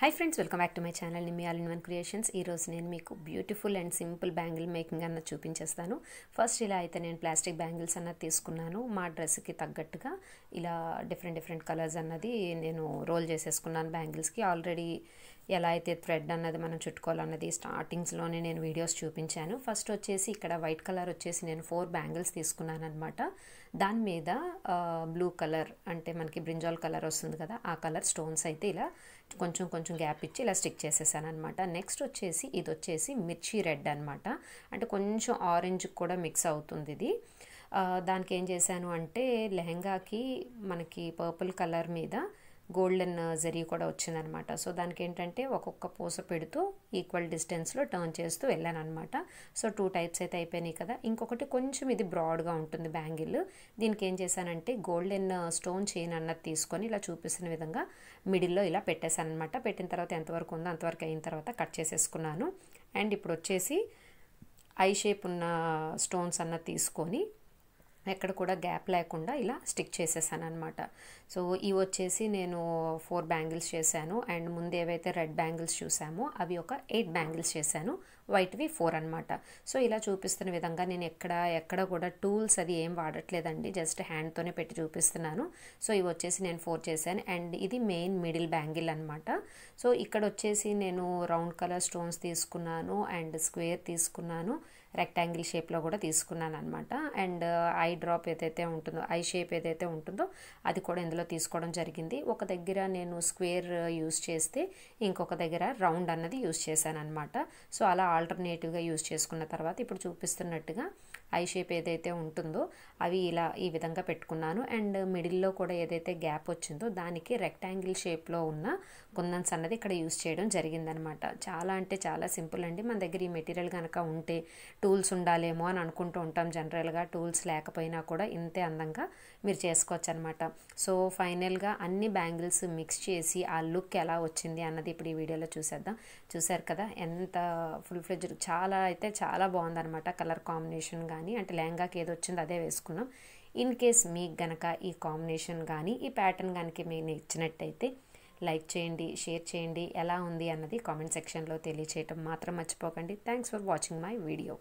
high friends welcome back to my channel Nimmi all in one creations ఈరోజు నేను మీకు beautiful and simple bangle making అన్న చూపించేస్తాను first ఇలా అయితే నేను ప్లాస్టిక్ బ్యాంగిల్స్ అన్న తీసుకున్నాను మా డ్రెస్కి తగ్గట్టుగా ఇలా డిఫరెంట్ డిఫరెంట్ కలర్స్ అన్నది నేను రోల్ చేసేసుకున్నాను బ్యాంగిల్స్కి ఆల్రెడీ ఎలా అయితే థ్రెడ్ అన్నది మనం చుట్టుకోవాలన్నది స్టార్టింగ్స్లోనే నేను వీడియోస్ చూపించాను ఫస్ట్ వచ్చేసి ఇక్కడ వైట్ కలర్ వచ్చేసి నేను ఫోర్ బ్యాంగిల్స్ తీసుకున్నాను అనమాట దాని మీద బ్లూ కలర్ అంటే మనకి బ్రింజాల్ కలర్ వస్తుంది కదా ఆ కలర్ స్టోన్స్ అయితే ఇలా కొంచెం కొంచెం కొంచెం గ్యాప్ ఇచ్చి ఇలా స్టిక్ చేసేసాను అనమాట నెక్స్ట్ వచ్చేసి ఇది వచ్చేసి మిర్చి రెడ్ అనమాట అంటే కొంచెం ఆరెంజ్ కూడా మిక్స్ అవుతుంది ఇది దానికి ఏం చేశాను అంటే లెహంగాకి మనకి పర్పుల్ కలర్ మీద గోల్డెన్ జరీ కూడా వచ్చిందనమాట సో దానికి ఏంటంటే ఒక్కొక్క పూస పెడుతూ ఈక్వల్ డిస్టెన్స్లో టర్న్ చేస్తూ వెళ్ళాను అనమాట సో టూ టైప్స్ అయితే అయిపోయినాయి కదా ఇంకొకటి కొంచెం ఇది బ్రాడ్గా ఉంటుంది బ్యాంగిల్ దీనికి ఏం చేశానంటే గోల్డెన్ స్టోన్ చైన్ అన్నది తీసుకొని ఇలా చూపిస్తున్న విధంగా మిడిల్లో ఇలా పెట్టేశాను అనమాట పెట్టిన తర్వాత ఎంతవరకు ఉందో అంతవరకు అయిన తర్వాత కట్ చేసేసుకున్నాను అండ్ ఇప్పుడు వచ్చేసి ఐ షేప్ ఉన్న స్టోన్స్ అన్నది తీసుకొని ఎక్కడ కూడా గ్యాప్ లేకుండా ఇలా స్టిక్ చేసేసాను అనమాట సో ఇవి వచ్చేసి నేను ఫోర్ బ్యాంగిల్స్ చేశాను అండ్ ముందు ఏవైతే రెడ్ బ్యాంగిల్స్ చూసామో అవి ఒక ఎయిట్ బ్యాంగిల్స్ చేశాను వైట్వి ఫోర్ అనమాట సో ఇలా చూపిస్తున్న విధంగా నేను ఎక్కడ ఎక్కడ కూడా టూల్స్ అది ఏం వాడట్లేదండి జస్ట్ హ్యాండ్తోనే పెట్టి చూపిస్తున్నాను సో ఇవి వచ్చేసి నేను ఫోర్ చేశాను అండ్ ఇది మెయిన్ మిడిల్ బ్యాంగిల్ అనమాట సో ఇక్కడ వచ్చేసి నేను రౌండ్ కలర్ స్టోన్స్ తీసుకున్నాను అండ్ స్క్వేర్ తీసుకున్నాను రెక్టాంగిల్ షేప్లో కూడా తీసుకున్నాను అనమాట అండ్ ఐ డ్రాప్ ఏదైతే ఉంటుందో ఐ షేప్ ఏదైతే ఉంటుందో అది కూడా ఇందులో తీసుకోవడం జరిగింది ఒక దగ్గర నేను స్క్వేర్ యూస్ చేస్తే ఇంకొక దగ్గర రౌండ్ అన్నది యూస్ చేశాను అనమాట సో అలా ఆల్టర్నేటివ్గా యూస్ చేసుకున్న తర్వాత ఇప్పుడు చూపిస్తున్నట్టుగా ఐ షేప్ ఏదైతే ఉంటుందో అవి ఇలా ఈ విధంగా పెట్టుకున్నాను అండ్ మిడిల్లో కూడా ఏదైతే గ్యాప్ వచ్చిందో దానికి రెక్టాంగిల్ షేప్లో ఉన్న కుందన్స్ అన్నది ఇక్కడ యూస్ చేయడం జరిగిందనమాట చాలా అంటే చాలా సింపుల్ అండి మన దగ్గర ఈ మెటీరియల్ కనుక ఉంటే టూల్స్ ఉండాలేమో అని అనుకుంటూ ఉంటాం జనరల్గా టూల్స్ లేకపోయినా అయినా కూడా ఇంతే అందంగా మీరు చేసుకోవచ్చు అనమాట సో ఫైనల్గా అన్ని బ్యాంగిల్స్ మిక్స్ చేసి ఆ లుక్ ఎలా వచ్చింది అన్నది ఇప్పుడు ఈ వీడియోలో చూసేద్దాం చూసారు కదా ఎంత ఫుల్ ఫ్లెజ్ చాలా అయితే చాలా అనమాట కలర్ కాంబినేషన్ కానీ అంటే లెహంగాకి ఏది వచ్చిందో అదే వేసుకున్నాం ఇన్ కేస్ మీకు గనక ఈ కాంబినేషన్ కానీ ఈ ప్యాటర్న్ కనుక మీకు ఇచ్చినట్టయితే లైక్ చేయండి షేర్ చేయండి ఎలా ఉంది అన్నది కామెంట్ సెక్షన్లో తెలియచేయటం మాత్రం మర్చిపోకండి thanks for watching my video